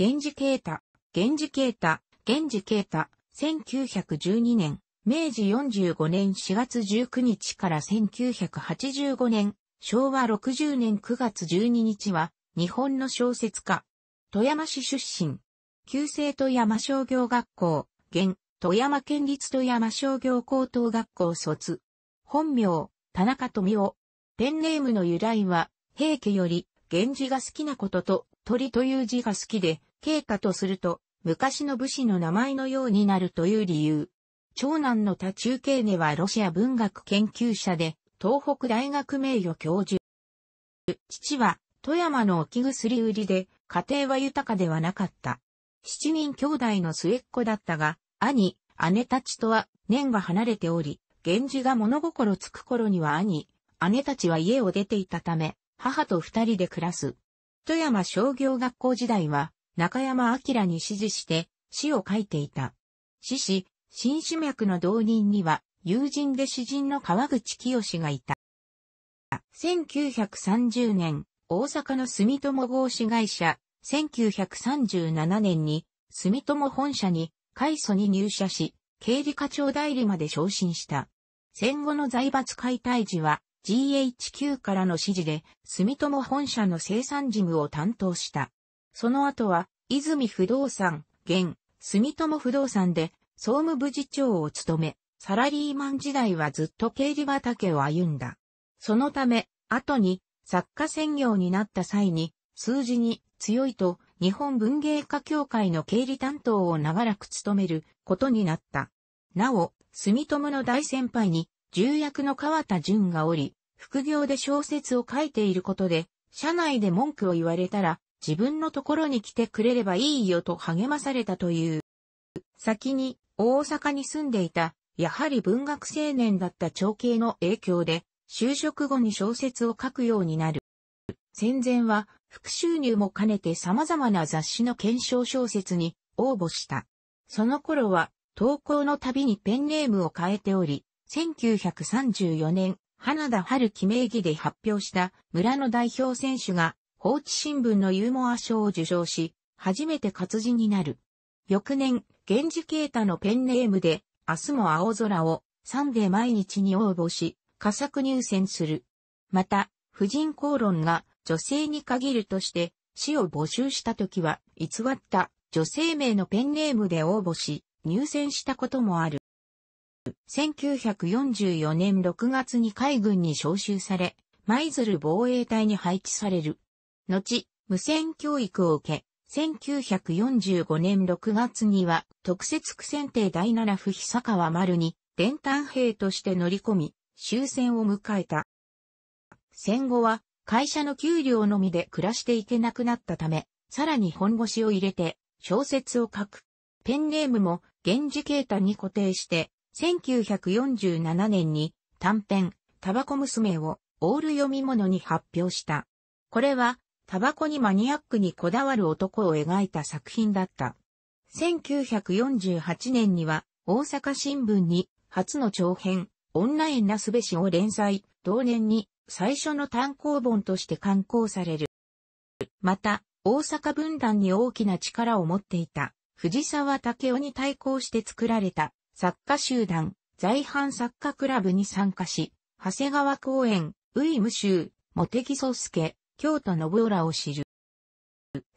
源氏啓太、源氏啓太、源氏啓太、1912年、明治45年4月19日から1985年、昭和60年9月12日は、日本の小説家、富山市出身、旧制富山商業学校、現、富山県立富山商業高等学校卒、本名、田中富夫。ペンネームの由来は、平家より、源氏が好きなことと、鳥という字が好きで、経過とすると、昔の武士の名前のようになるという理由。長男の他中継ネはロシア文学研究者で、東北大学名誉教授。父は、富山の置き薬売りで、家庭は豊かではなかった。七人兄弟の末っ子だったが、兄、姉たちとは年が離れており、源氏が物心つく頃には兄、姉たちは家を出ていたため、母と二人で暮らす。富山商業学校時代は、中山明に指示して詩を書いていた。詩詩、新種脈の導人には友人で詩人の川口清がいた。1930年、大阪の住友合資会社、1937年に住友本社に海祖に入社し、経理課長代理まで昇進した。戦後の財閥解体時は GHQ からの指示で住友本社の生産事務を担当した。その後は、泉不動産、現、住友不動産で、総務部次長を務め、サラリーマン時代はずっと経理畑を歩んだ。そのため、後に、作家専業になった際に、数字に強いと、日本文芸家協会の経理担当を長らく務めることになった。なお、住友の大先輩に、重役の川田淳がおり、副業で小説を書いていることで、社内で文句を言われたら、自分のところに来てくれればいいよと励まされたという。先に大阪に住んでいた、やはり文学青年だった長兄の影響で、就職後に小説を書くようになる。戦前は、副収入も兼ねて様々な雑誌の検証小説に応募した。その頃は、投稿のたびにペンネームを変えており、1934年、花田春樹名義で発表した村の代表選手が放置新聞のユーモア賞を受賞し、初めて活字になる。翌年、源氏啓太のペンネームで、明日も青空を、サンデー毎日に応募し、佳作入選する。また、婦人公論が女性に限るとして、死を募集した時は、偽った女性名のペンネームで応募し、入選したこともある。1944年6月に海軍に召集され、舞鶴防衛隊に配置される。後、無線教育を受け、1945年6月には特設苦戦艇第七府久川丸に伝端兵として乗り込み、終戦を迎えた。戦後は会社の給料のみで暮らしていけなくなったため、さらに本腰を入れて小説を書く。ペンネームも源氏形太に固定して、1947年に短編、タバコ娘をオール読み物に発表した。これはタバコにマニアックにこだわる男を描いた作品だった。1948年には、大阪新聞に、初の長編、女縁なすべしを連載、同年に、最初の単行本として刊行される。また、大阪分壇に大きな力を持っていた、藤沢武雄に対抗して作られた、作家集団、在阪作家クラブに参加し、長谷川公園、ウイム州、茂木宗介、京都信浦を知る。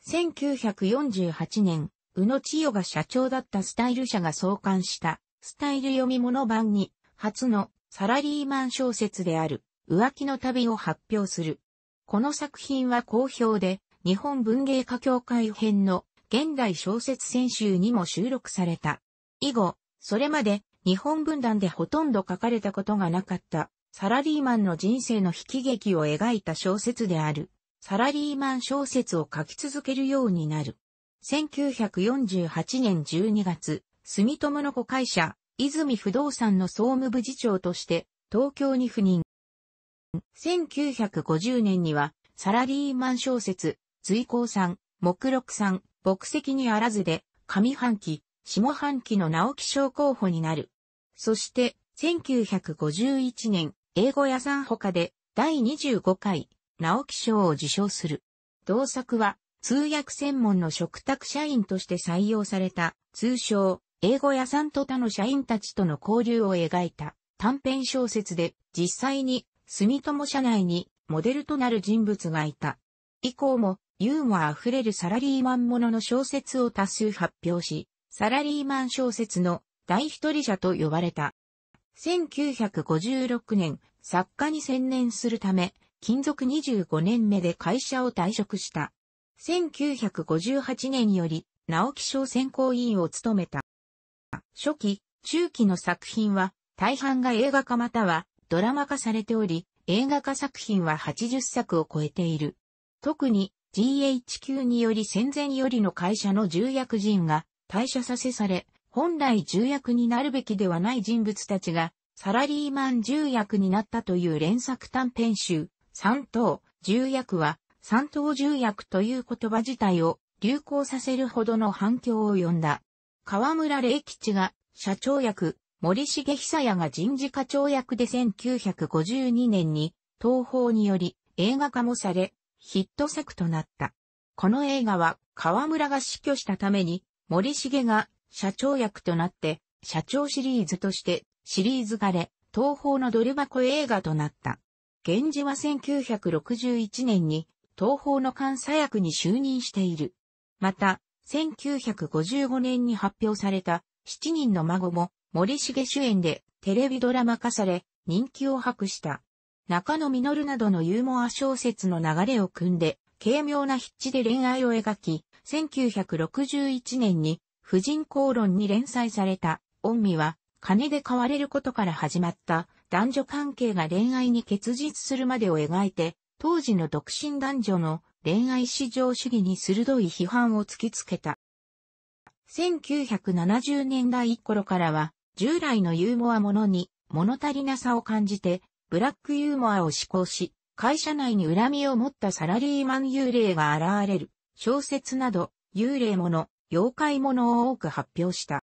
1948年、宇野千代が社長だったスタイル社が創刊したスタイル読み物版に初のサラリーマン小説である浮気の旅を発表する。この作品は好評で日本文芸家協会編の現代小説選集にも収録された。以後、それまで日本文壇でほとんど書かれたことがなかったサラリーマンの人生の悲喜劇を描いた小説である。サラリーマン小説を書き続けるようになる。1948年12月、住友の子会社、泉不動産の総務部次長として東京に赴任。1950年にはサラリーマン小説、随行さん、目録さん、牧石にあらずで、上半期、下半期の直木賞候補になる。そして、1951年、英語屋さん他で第25回直木賞を受賞する。同作は通訳専門の食卓社員として採用された通称英語屋さんと他の社員たちとの交流を描いた短編小説で実際に住友社内にモデルとなる人物がいた。以降もユーモアあふれるサラリーマンものの小説を多数発表し、サラリーマン小説の第一人者と呼ばれた。1956年、作家に専念するため、勤続25年目で会社を退職した。1958年より、直木賞選考委員を務めた。初期、中期の作品は、大半が映画化またはドラマ化されており、映画化作品は80作を超えている。特に GHQ により戦前よりの会社の重役人が退社させされ、本来重役になるべきではない人物たちが、サラリーマン重役になったという連作短編集、三等重役は、三等重役という言葉自体を流行させるほどの反響を呼んだ。河村霊吉が社長役、森重久也が人事課長役で1952年に東宝により映画化もされ、ヒット作となった。この映画は河村が死去したために森重が社長役となって、社長シリーズとして、シリーズ化れ、東宝のドル箱映画となった。源氏は1961年に、東宝の監査役に就任している。また、1955年に発表された、七人の孫も、森重主演で、テレビドラマ化され、人気を博した。中野実などのユーモア小説の流れを組んで、軽妙な筆致で恋愛を描き、1961年に婦人公論に連載された、恩美は、金で買われることから始まった男女関係が恋愛に結実するまでを描いて、当時の独身男女の恋愛至上主義に鋭い批判を突きつけた。1970年代頃からは、従来のユーモアものに物足りなさを感じて、ブラックユーモアを施行し、会社内に恨みを持ったサラリーマン幽霊が現れる、小説など、幽霊もの、妖怪物を多く発表した。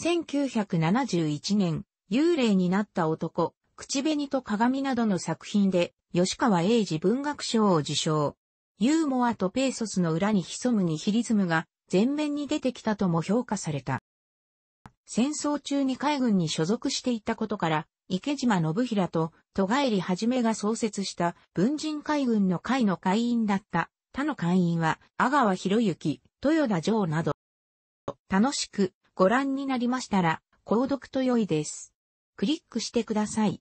1971年、幽霊になった男、口紅と鏡などの作品で、吉川英治文学賞を受賞。ユーモアとペーソスの裏に潜むニヒリズムが前面に出てきたとも評価された。戦争中に海軍に所属していたことから、池島信平と戸帰はじめが創設した文人海軍の会の会員だった他の会員は阿川博之、豊田城など。楽しくご覧になりましたら、購読と良いです。クリックしてください。